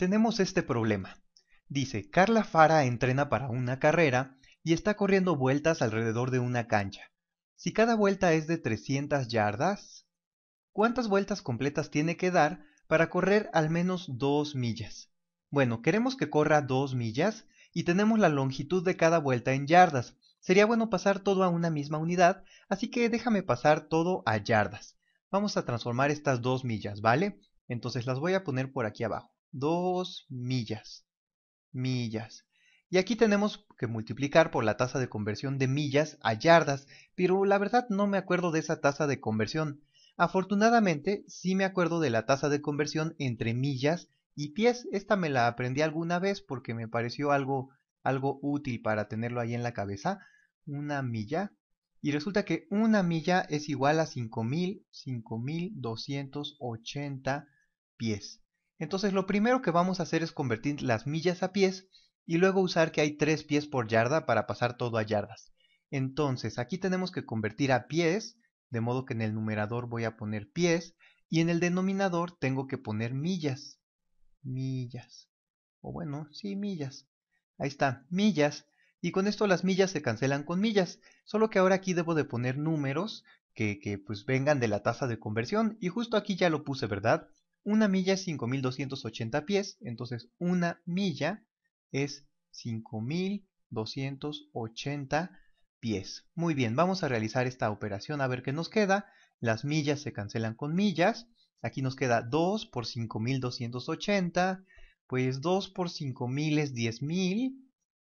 tenemos este problema. Dice, Carla Fara entrena para una carrera y está corriendo vueltas alrededor de una cancha. Si cada vuelta es de 300 yardas, ¿cuántas vueltas completas tiene que dar para correr al menos 2 millas? Bueno, queremos que corra 2 millas y tenemos la longitud de cada vuelta en yardas. Sería bueno pasar todo a una misma unidad, así que déjame pasar todo a yardas. Vamos a transformar estas 2 millas, ¿vale? Entonces las voy a poner por aquí abajo. 2 millas. Millas. Y aquí tenemos que multiplicar por la tasa de conversión de millas a yardas, pero la verdad no me acuerdo de esa tasa de conversión. Afortunadamente sí me acuerdo de la tasa de conversión entre millas y pies. Esta me la aprendí alguna vez porque me pareció algo, algo útil para tenerlo ahí en la cabeza. Una milla. Y resulta que una milla es igual a 5.000, 5.280 pies. Entonces lo primero que vamos a hacer es convertir las millas a pies y luego usar que hay tres pies por yarda para pasar todo a yardas. Entonces aquí tenemos que convertir a pies, de modo que en el numerador voy a poner pies y en el denominador tengo que poner millas. Millas. O bueno, sí, millas. Ahí está, millas. Y con esto las millas se cancelan con millas, solo que ahora aquí debo de poner números que, que pues vengan de la tasa de conversión y justo aquí ya lo puse, ¿verdad? Una milla es 5280 pies, entonces una milla es 5280 pies. Muy bien, vamos a realizar esta operación a ver qué nos queda. Las millas se cancelan con millas. Aquí nos queda 2 por 5280, pues 2 por 5000 es 10000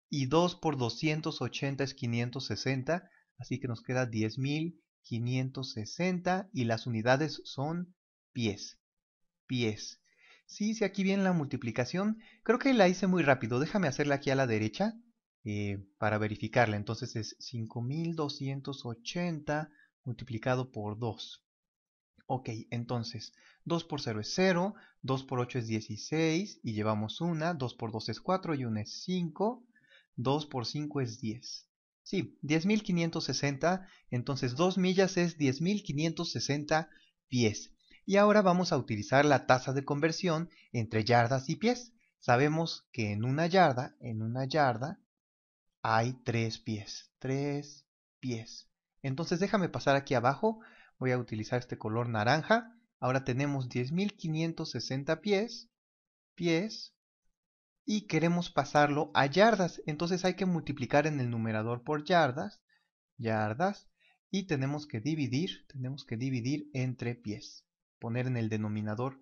y 2 por 280 es 560, así que nos queda 10,560 y las unidades son pies pies. Sí, si aquí viene la multiplicación. Creo que la hice muy rápido. Déjame hacerla aquí a la derecha eh, para verificarla. Entonces es 5280 multiplicado por 2. Ok, entonces 2 por 0 es 0, 2 por 8 es 16 y llevamos 1, 2 por 2 es 4 y 1 es 5, 2 por 5 es 10. Sí, 10.560, entonces 2 millas es 10.560 pies. Y ahora vamos a utilizar la tasa de conversión entre yardas y pies. Sabemos que en una yarda, en una yarda, hay tres pies, tres pies. Entonces déjame pasar aquí abajo, voy a utilizar este color naranja. Ahora tenemos 10.560 pies, pies, y queremos pasarlo a yardas. Entonces hay que multiplicar en el numerador por yardas, yardas, y tenemos que dividir, tenemos que dividir entre pies poner en el denominador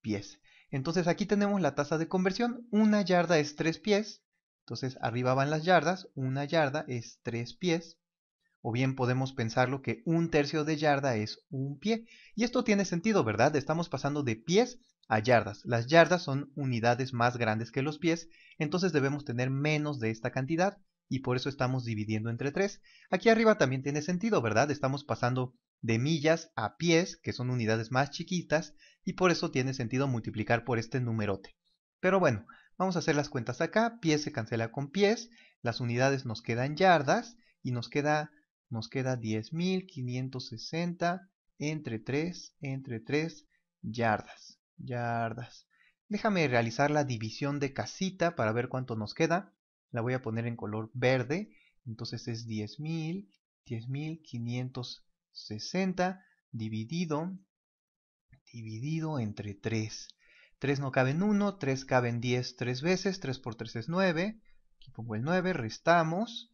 pies. Entonces aquí tenemos la tasa de conversión, una yarda es tres pies, entonces arriba van las yardas, una yarda es tres pies, o bien podemos pensarlo que un tercio de yarda es un pie. Y esto tiene sentido, ¿verdad? Estamos pasando de pies a yardas. Las yardas son unidades más grandes que los pies, entonces debemos tener menos de esta cantidad y por eso estamos dividiendo entre 3. Aquí arriba también tiene sentido, ¿verdad? Estamos pasando de millas a pies, que son unidades más chiquitas, y por eso tiene sentido multiplicar por este numerote. Pero bueno, vamos a hacer las cuentas acá, pies se cancela con pies, las unidades nos quedan yardas, y nos queda, nos queda 10.560 entre 3, entre 3, yardas, yardas. Déjame realizar la división de casita para ver cuánto nos queda. La voy a poner en color verde, entonces es 10.000, 10.560. 60 dividido, dividido entre 3. 3 no cabe en 1, 3 cabe en 10 3 veces, 3 por 3 es 9. Aquí pongo el 9, restamos,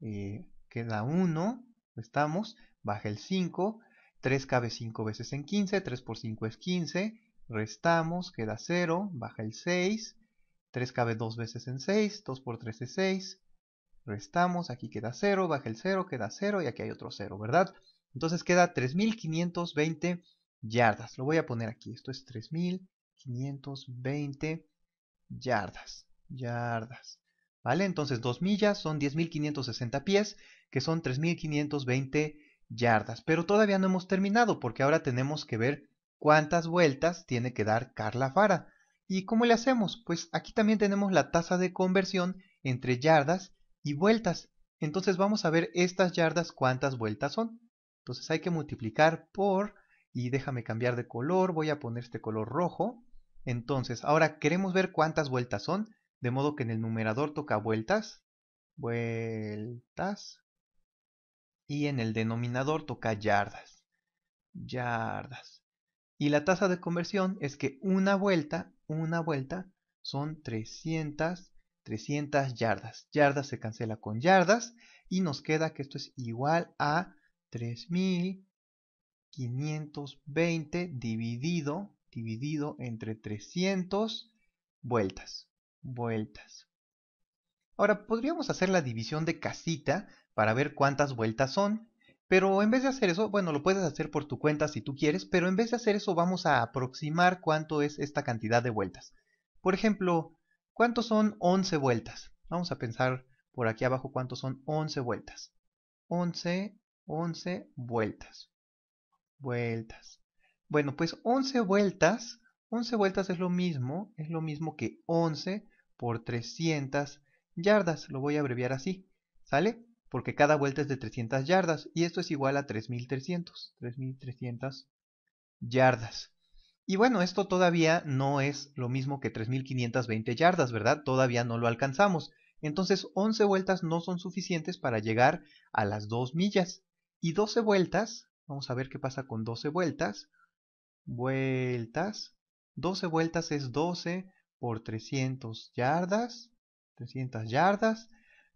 eh, queda 1, restamos, baja el 5, 3 cabe 5 veces en 15, 3 por 5 es 15, restamos, queda 0, baja el 6, 3 cabe 2 veces en 6, 2 por 3 es 6, restamos, aquí queda 0, baja el 0, queda 0 y aquí hay otro 0, ¿verdad? Entonces queda 3520 yardas. Lo voy a poner aquí. Esto es 3520 yardas. Yardas. ¿Vale? Entonces 2 millas son 10.560 pies, que son 3.520 yardas. Pero todavía no hemos terminado porque ahora tenemos que ver cuántas vueltas tiene que dar Carla Fara. ¿Y cómo le hacemos? Pues aquí también tenemos la tasa de conversión entre yardas y vueltas. Entonces vamos a ver estas yardas cuántas vueltas son. Entonces hay que multiplicar por, y déjame cambiar de color, voy a poner este color rojo. Entonces, ahora queremos ver cuántas vueltas son, de modo que en el numerador toca vueltas, vueltas, y en el denominador toca yardas, yardas. Y la tasa de conversión es que una vuelta, una vuelta, son 300, 300 yardas. Yardas se cancela con yardas y nos queda que esto es igual a 3520 dividido, dividido entre 300 vueltas, vueltas. Ahora, podríamos hacer la división de casita para ver cuántas vueltas son, pero en vez de hacer eso, bueno, lo puedes hacer por tu cuenta si tú quieres, pero en vez de hacer eso vamos a aproximar cuánto es esta cantidad de vueltas. Por ejemplo, ¿cuántos son 11 vueltas? Vamos a pensar por aquí abajo cuántos son 11 vueltas. 11 11 vueltas. Vueltas. Bueno, pues 11 vueltas, 11 vueltas es lo mismo, es lo mismo que 11 por 300 yardas, lo voy a abreviar así, ¿sale? Porque cada vuelta es de 300 yardas y esto es igual a 3300, 3300 yardas. Y bueno, esto todavía no es lo mismo que 3520 yardas, ¿verdad? Todavía no lo alcanzamos. Entonces 11 vueltas no son suficientes para llegar a las 2 millas. Y 12 vueltas, vamos a ver qué pasa con 12 vueltas. Vueltas, 12 vueltas es 12 por 300 yardas, 300 yardas,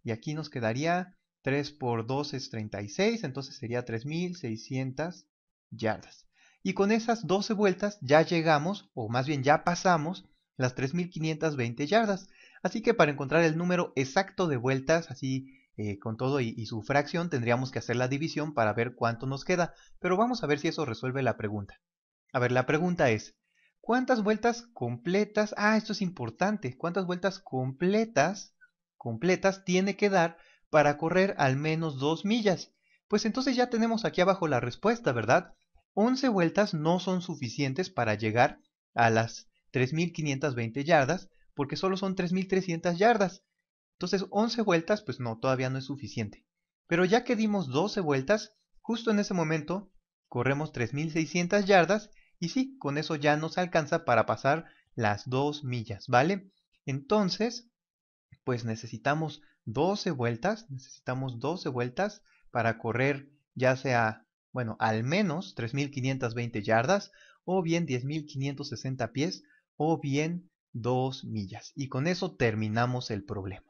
y aquí nos quedaría 3 por 2 es 36, entonces sería 3600 yardas. Y con esas 12 vueltas ya llegamos, o más bien ya pasamos, las 3520 yardas. Así que para encontrar el número exacto de vueltas, así eh, con todo y, su fracción tendríamos que hacer la división para ver cuánto nos queda, pero vamos a ver si eso resuelve la pregunta. A ver, la pregunta es, ¿cuántas vueltas completas? Ah, esto es importante, ¿cuántas vueltas completas, completas tiene que dar para correr al menos 2 millas? Pues entonces ya tenemos aquí abajo la respuesta, ¿verdad? 11 vueltas no son suficientes para llegar a las 3.520 yardas, porque solo son 3.300 yardas. Entonces 11 vueltas pues no, todavía no es suficiente. Pero ya que dimos 12 vueltas, justo en ese momento corremos 3600 yardas y sí, con eso ya nos alcanza para pasar las 2 millas, ¿vale? Entonces, pues necesitamos 12 vueltas, necesitamos 12 vueltas para correr ya sea, bueno, al menos 3.520 yardas, o bien 10.560 pies, o bien 2 millas. Y con eso terminamos el problema.